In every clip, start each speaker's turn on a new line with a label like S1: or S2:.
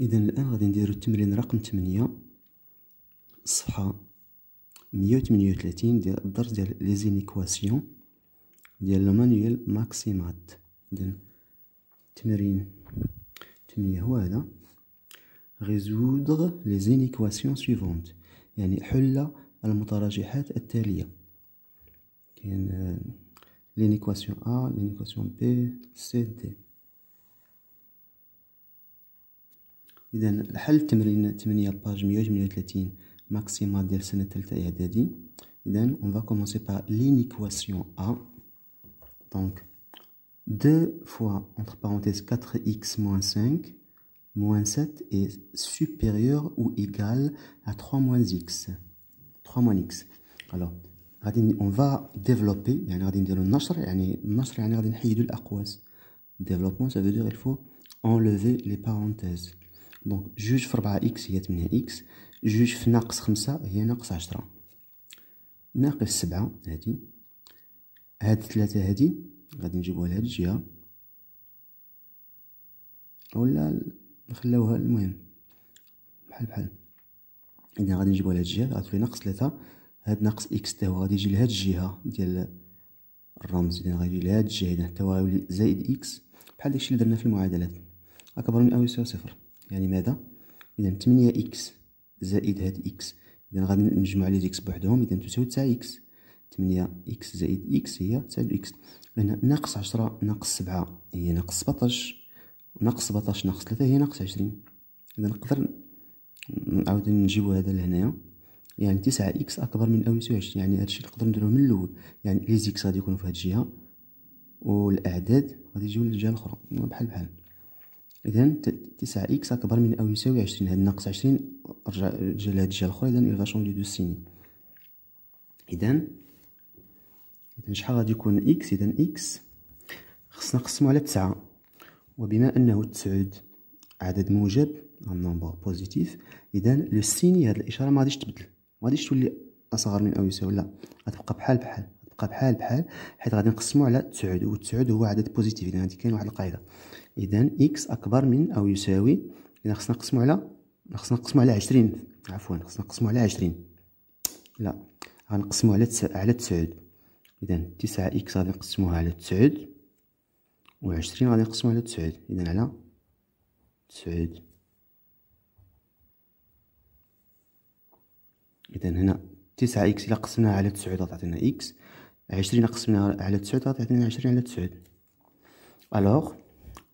S1: اذا الان غادي نديرو التمرين رقم 8 الصفحه 138 ديال الدرس ديال لي زينيكواسيون ديال لو مانيوال ماكسيمات اذا التمرين 8 هو هذا ريزودغ لي زينيكواسيون سويفونت يعني حل المتراجحات التاليه كاين آه، لينيكواسيون ا لينيكواسيون بي سي دي on va commencer par l'inéquation A donc 2 fois entre parenthèses 4x moins 5 moins 7 est supérieur ou égal à 3 moins x 3 x alors on va développer développement ça veut dire qu'il faut enlever les parenthèses دونك جوج في ربعة إكس هي تمنية إكس جوج في ناقص خمسة هي ناقص عشرة ناقص سبعة هادي هاد ثلاثة هادي غادي نجيبوها لهاد الجهة أولا نخلاوها المهم بحال بحال إذا غادي نجيبوها لهاد الجهة غتولي ناقص ثلاثة هاد ناقص إكس تا هو غادي يجي لهاد الجهة ديال الرمز إذا غادي يجي لهاد الجهة إذا حتى هو زائد إكس بحال داكشي اللي درنا في المعادلات أكبر من أو يساوي صفر يعني ماذا اذا 8 اكس زائد هاد اكس اذا غادي نجمع لي زيكس بوحدهم اذا تساوي 9 اكس 8 اكس زائد اكس هي 9 اكس هنا ناقص 10 ناقص 7 هي ناقص 17 ناقص 17 ناقص 3 هي ناقص 20 اذا نقدر نعاود نجيبو هذا لهنايا يعني 9 اكس اكبر من او يساوي 20 يعني هادشي نقدر نديروه من الاول يعني لي زيكس غادي يكونوا في هاد الجهه والاعداد غادي يجيو للجهه الاخرى بحال بحال اذا تسعة اكس اكبر من او يساوي عشرين هاد ناقص عشرين رجع رجع لهاد الجهه الاخرى اذا il شونجي دو de اذا اذا شحال غادي يكون اكس اذا اكس خصنا نقسمو على تسعة وبما انه تسعود عدد موجب النمبر بوزيتيف اذا لو سيني هاد الاشاره ما غاديش تبدل ما غاديش تولي اصغر من او يساوي لا غتبقى بحال بحال غتبقى بحال بحال حيت غادي نقسمو على تسعود و هو عدد بوزيتيف اذا هادي كاين واحد القاعده اذا اكس اكبر من او يساوي اذا خصنا نقسمو على خصنا نقسمو على عشرين عفوا خصنا نقسمو على عشرين لا غنقسمو على تس... على تسعود اذا تسعة اكس غادي نقسموها على تسعود عشرين غادي نقسموها على تسعود اذا على تسعود اذا هنا تسعة اكس إلا قسمناها على تسعود غتعطينا اكس عشرين قسمناها على تسعود غتعطينا عشرين على تسعود الوغ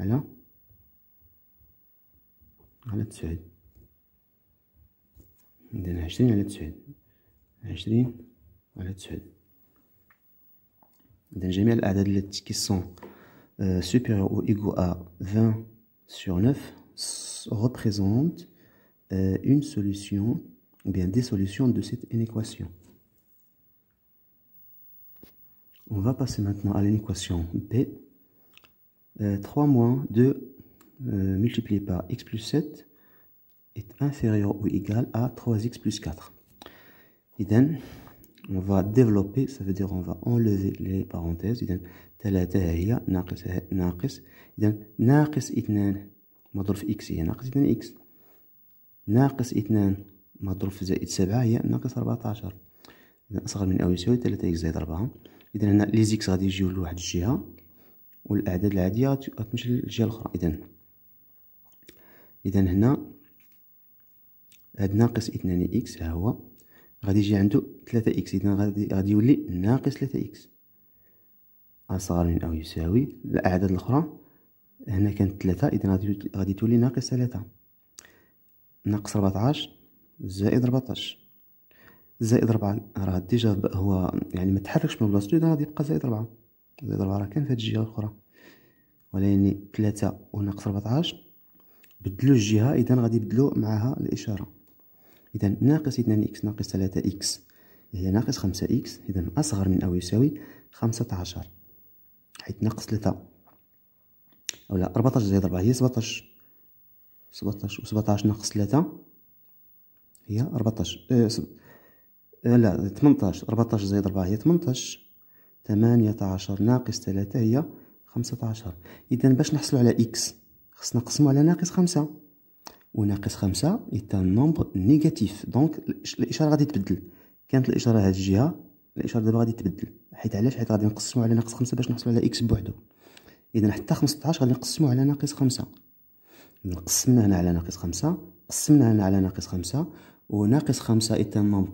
S1: على على تسعود ندير عشرين على تسعود عشرين على تسعود إذا جميع الأعداد التي qui sont euh, supérieurs ou égaux à 20 sur 9 représentent euh, une solution, ou bien des solutions de cette inéquation. On va passer maintenant à l'équation B. 3 euh, moins 2 euh, multiplié par x plus 7 est inférieur ou égal à 3x plus 4. Et on va développer, ça veut dire on va enlever les parenthèses. إذا 3 هي ناقص ناقص 2 مضروب في x هي ناقص 2 x ناقص 2 مضروب في 7 هي ناقص 14 إذا أصغر من أو يساوي 3 x زائد 4 إذا هنا لي زيكس غادي يجيو لواحد الجهة والاعداد العاديه غتمشي للجهه الاخرى اذا اذا هنا هاد ناقص اثنان اكس ها هو غادي يجي عنده ثلاثة اكس اذا غادي غادي يولي ناقص ثلاثة اكس اصغر من او يساوي الاعداد الاخرى هنا كانت ثلاثة اذا غادي غادي تولي ناقص ثلاثة ناقص 14 زائد 14 زائد 4 راه ديجا هو يعني ما تحركش من بلاصتو اذا غادي يبقى زائد 4 ربعة البراكان في هاد الجهة الأخرى يعني ثلاثة وناقص ربعطاش بدلو الجهة إذا غادي يبدلو معاها الإشارة إذا ناقص اثنان إكس ناقص ثلاثة إكس هي ناقص خمسة إكس إذا أصغر من أو يساوي خمسة عشر حيت ناقص ثلاثة أو لا ربعطاش زائد ربعة هي سبعطاش سبعطاش سبعطاش ناقص ثلاثة هي ربعطاش أه سب... آه، لا 18 ربعطاش زائد ربعة هي 18 ثمانية عشر ناقص ثلاثة هي خمسة عشر إذا باش نحصل على إكس خصنا نقسمو على ناقص خمسة وناقص خمسة إيتا نومبر نيجاتيف دونك الإشارة غادي تبدل كانت الإشارة هاد الجهة الإشارة دابا غادي تبدل حيت علاش حيت غادي نقسمو على ناقص خمسة باش نحصل على إكس بوحدو إذا حتى خمسة عشر غادي نقسمو على ناقص خمسة قسمنا هنا على ناقص خمسة قسمنا هنا على ناقص خمسة وناقص خمسة إيتا نومبر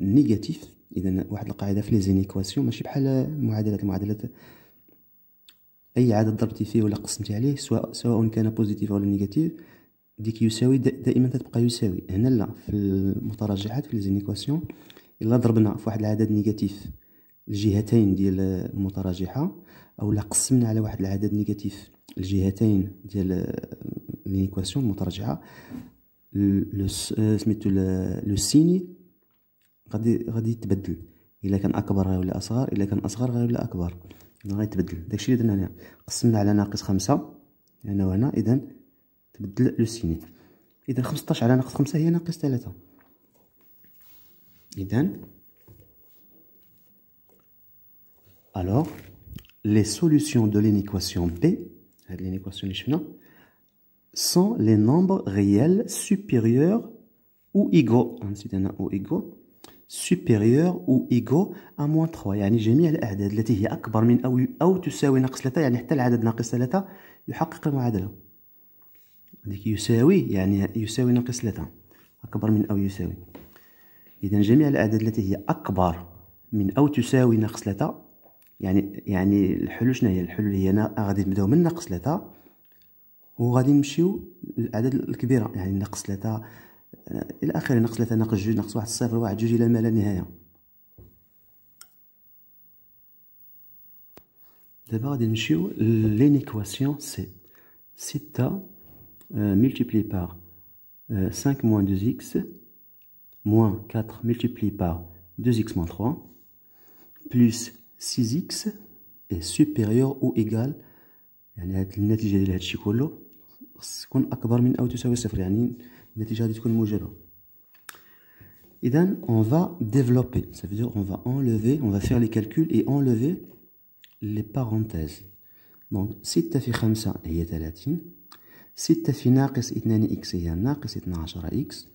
S1: نيجاتيف اذا واحد القاعده في لي زينيكواسيون ماشي بحال المعادلات المعادلات اي عدد ضربتي فيه ولا قسمتي عليه سواء سواء كان بوزيتيف ولا نيجاتيف ديك يساوي دائما تتبقى يساوي هنا لا في المتراجعات في لي زينيكواسيون الا ضربنا في واحد العدد نيجاتيف الجهتين ديال المتراجعه اولا قسمنا على واحد العدد نيجاتيف الجهتين ديال لينيكواسيون المتراجعه لو آه، سميتو لو سيني غادي غادي يتبدل الا كان اكبر غيولي اصغر الا كان اصغر غيولي اكبر غادي غيتبدل داكشي اللي درنا هنا قسمنا على ناقص خمسة هنا وهنا اذا تبدل لو سيني اذا 15 على ناقص خمسة هي ناقص ثلاثة اذا alors les solutions de l'inéquation B هذه l'inéquation اللي شفنا sont les nombres réels supérieurs ou égaux نسيت انا ou égaux سوبيريور او ايغو ا موان 3 يعني جميع الأعداد التي هي أكبر من أو أو تساوي ناقص 3 يعني حتى العدد ناقص 3 يحقق المعادلة هذيك يساوي يعني يساوي ناقص 3 أكبر من أو يساوي إذا جميع الأعداد التي هي أكبر من أو تساوي ناقص 3 يعني يعني الحلول شنو هي الحلول هي غادي نبداو من ناقص 3 وغادي نمشيو للأعداد الكبيرة يعني ناقص 3 D'abord, l'équation c'est ceta euh, multiplié par 5 euh, 2x moins 4 multiplié par 2x 3 plus 6x est supérieur ou égal à de de plus égal النتيجه غادي تكون موجبه اذا اون فا ديفلوبي ça veut اون فا انلوفي اون فا فير لي كالكول اي انلوفي لي بارونتيز دونك 6 في 5 هي 30 6 في ناقص 2 اكس هي ناقص 12 اكس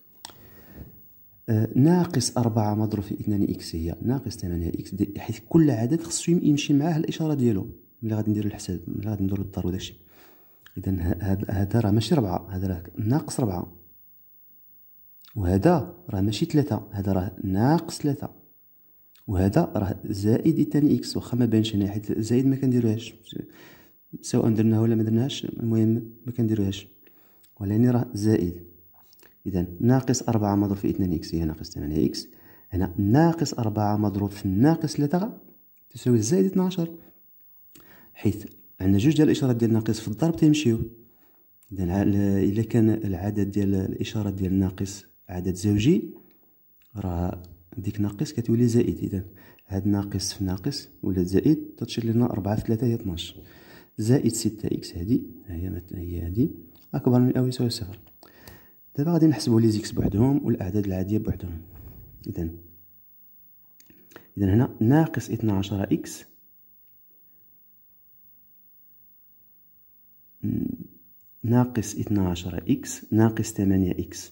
S1: ناقص 4 مضروب في 2 إكس هي ناقص 8 إكس حيث كل عدد خصو يمشي معاه الإشارة ديالو ملي غادي نديرو الحساب ملي غادي نديرو الضرب وداكشي إذا هذا راه ماشي 4 هذا راه ناقص 4 وهذا راه ماشي ثلاثة هذا راه ناقص ثلاثة وهذا راه زائد يتاني اكس واخا ما بانش هنا حيت زائد ما كنديروهاش سواء درناه ولا ما درناهاش المهم ما كنديروهاش ولكن راه زائد اذا ناقص أربعة مضروب في اثنين اكس هي ناقص ثمانية اكس هنا ناقص أربعة مضروب في ناقص ثلاثة تساوي زائد اثناشر حيث عندنا جوج ديال الاشارات ديال ناقص في الضرب تيمشيو اذا الا كان العدد ديال الاشارات ديال ناقص عدد زوجي راه ديك ناقص كتولي زائد اذا هاد ناقص في ناقص ولا زائد تتشير لنا ربعة في ثلاثة هي 12 زائد ستة اكس هادي هي هي هادي اكبر من او يساوي صفر دابا غادي نحسبو لي زيكس بوحدهم والاعداد العاديه بوحدهم اذا اذا هنا ناقص 12 اكس ناقص 12 اكس ناقص 8 اكس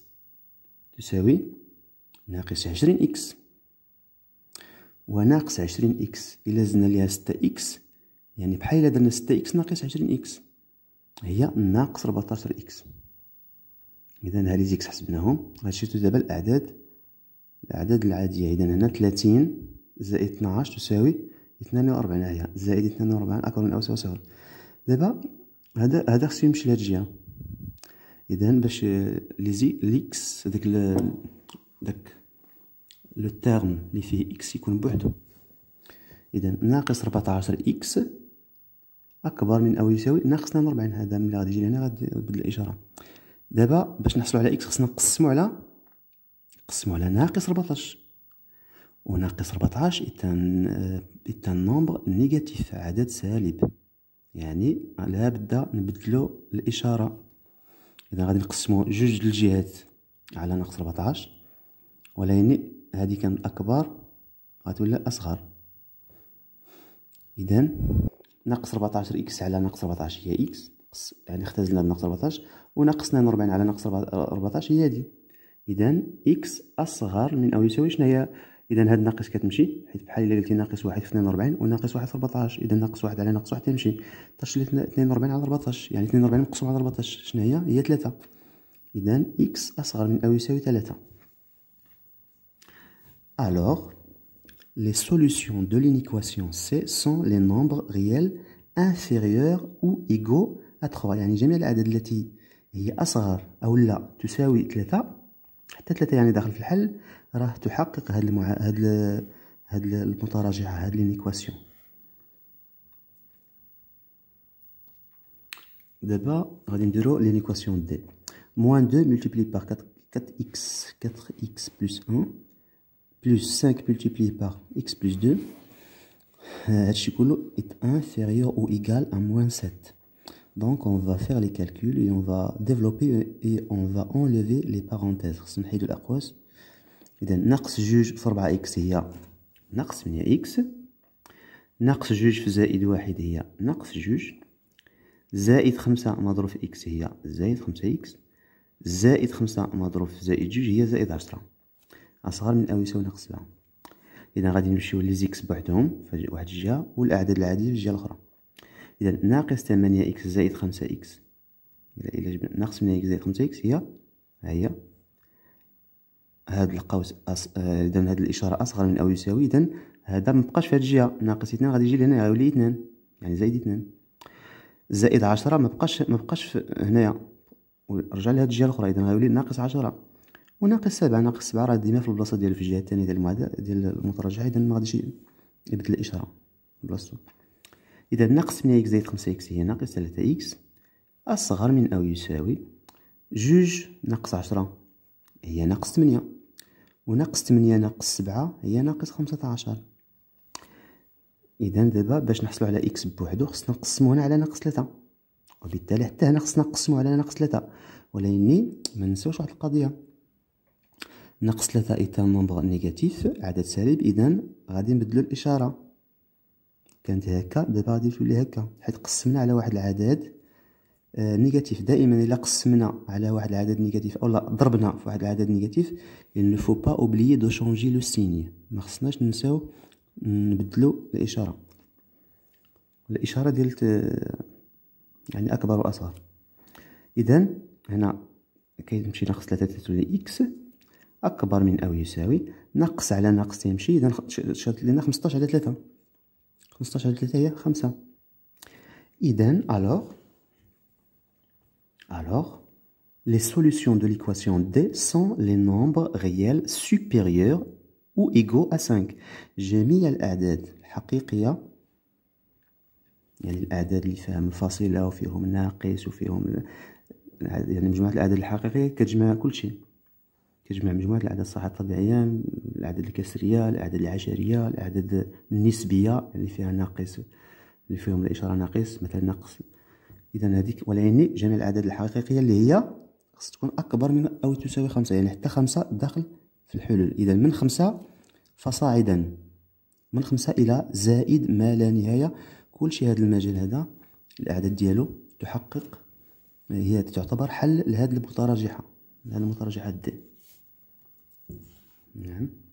S1: تساوي ناقص عشرين إكس وناقص عشرين إكس إلا زدنا ليها ستة إكس يعني بحال إلا درنا ستة إكس ناقص عشرين إكس هي ناقص ربعتاشر إكس إذا لي زيكس حسبناهم غنشوفو دابا الأعداد الأعداد العادية إذا هنا تلاتين زائد اثناعش تساوي اثنان وأربعين هي زائد اثنان وأربعين أكبر من أو يساوي صفر دابا هذا هذا خصو يمشي لهاد الجهة اذا باش لي زي ليكس داك داك لو تيرم اللي فيه اكس يكون بوحدو اذا ناقص 14 اكس اكبر من او يساوي ناقص 42 هذا ملي غادي يجي لهنا غادي نبدل الاشاره دابا باش نحصلوا على اكس خصنا نقسموا على نقسموا على ناقص 14 وناقص 14 ايتان ايتان نومبر نيجاتيف عدد سالب يعني لا بد نبدلو الاشاره اذا غادي نقسمو جوج الجهات على ناقص 14 ولا يعني هذه كانت اكبر غتولي اصغر اذا ناقص 14 اكس على ناقص 14 هي اكس يعني اختزلنا بناقص 14 وناقص 42 على ناقص 14 هي هذه اذا اكس اصغر من او يساوي شنو هي اذا هاد الناقص كتمشي حيت بحال الا قلتي ناقص واحد في 42 وناقص واحد في 14 اذا ناقص واحد على ناقص واحد تمشي اثنين 42 على 14 يعني 42 مقسوم على 14 شنو هي هي 3 اذا اكس اصغر من او يساوي 3 alors les solutions de l'inéquation C sont les nombres réels inférieurs ou égaux à 3 يعني جميع الاعداد التي هي اصغر او لا تساوي 3 حتى 3 يعني داخل في الحل راه تحقق هاد المع... équation D'abord, voir l'équation D Moins 2 multiplié par 4 x 4x plus 1 Plus 5 multiplié par x plus 2 euh, est inférieur ou égal à moins 7 Donc on va faire les calculs et on va développer et on va enlever les parenthèses. إذا ناقص جوج في ربعة إكس هي ناقص ثمانية إكس ناقص جوج في زائد واحد هي ناقص جوج زائد خمسة مضروب في إكس هي زائد خمسة إكس زائد خمسة مضروب في زائد جوج هي زائد عشرة أصغر من أو يساوي ناقص سبعة إذا غادي نمشيو لي زيكس بوحدهم في واحد الجهة والأعداد العادية في الجهة الأخرى إذا ناقص ثمانية إكس زائد خمسة إكس إذا جبنا ناقص ثمانية إكس زائد خمسة إكس هي هي هذا القوس أص... اذا آه هذه الاشاره اصغر من او يساوي اذا هذا ما بقاش في هذه الجهه ناقص 2 غادي يجي لهنا يولي 2 يعني زائد 2 زائد 10 ما بقاش ما بقاش هنايا ورجع لهاد الجهه الاخرى اذا غيولي ناقص 10 وناقص 7 ناقص 7 راه ديما في البلاصه ديال في الجهه الثانيه ديال المعادله ديال المترجعه اذا ما غاديش يبدل الاشاره بلاصتو اذا ناقص 8 اكس زائد 5 اكس هي ناقص 3 اكس اصغر من او يساوي جوج ناقص 10 هي ناقص 8 وناقص 8 ناقص 7 هي ناقص 15 اذا دابا باش نحصلوا على اكس بوحدو خصنا هنا على ناقص 3 وبالتالي حتى هنا خصنا نقسمو على ناقص 3 ولكن ما ننساوش واحد القضيه ناقص 3 ايتا نمبر نيجاتيف عدد سالب اذا غادي نبدلو الاشاره كانت هكا دابا غادي تولي هكا حيت قسمنا على واحد العدد آه، نيجاتيف دائما الا قسمنا على واحد العدد نيجاتيف اولا ضربنا في واحد العدد نيجاتيف il ne faut pas oublier de changer le signe ما خصناش ننساو نبدلو الاشاره الاشاره ديال يعني اكبر واصغر اذا هنا كيمشي ناقص 3 تولي اكس اكبر من او يساوي نقص على ناقص يمشي اذا شرط لنا 15 على 3 15 على 3 هي 5 اذا الوغ Alors, les solutions de l'équation D sont les nombres réels supérieurs ou égaux à 5. جميع الأعداد الحقيقية يعني الاعداد اللي فيها منفصلة وفيهم ناقص وفيهم يعني مجموعه الاعداد الحقيقيه كتجمع كل شيء كتجمع مجموعه الاعداد الصحة الطبيعيه الاعداد الكسريه الاعداد العشريه الاعداد النسبيه اللي فيها ناقص اللي فيهم الاشاره ناقص مثلا ناقص اذا هذيك ولعيني جميع الاعداد الحقيقيه اللي هي خص تكون اكبر من او تساوي خمسة يعني حتى خمسة داخل في الحلول اذا من خمسة فصاعدا من خمسة الى زائد ما لا نهايه كلشي هذا المجال هذا الاعداد ديالو تحقق هي تعتبر حل لهذه المتراجحه هذه المتراجحه دي نعم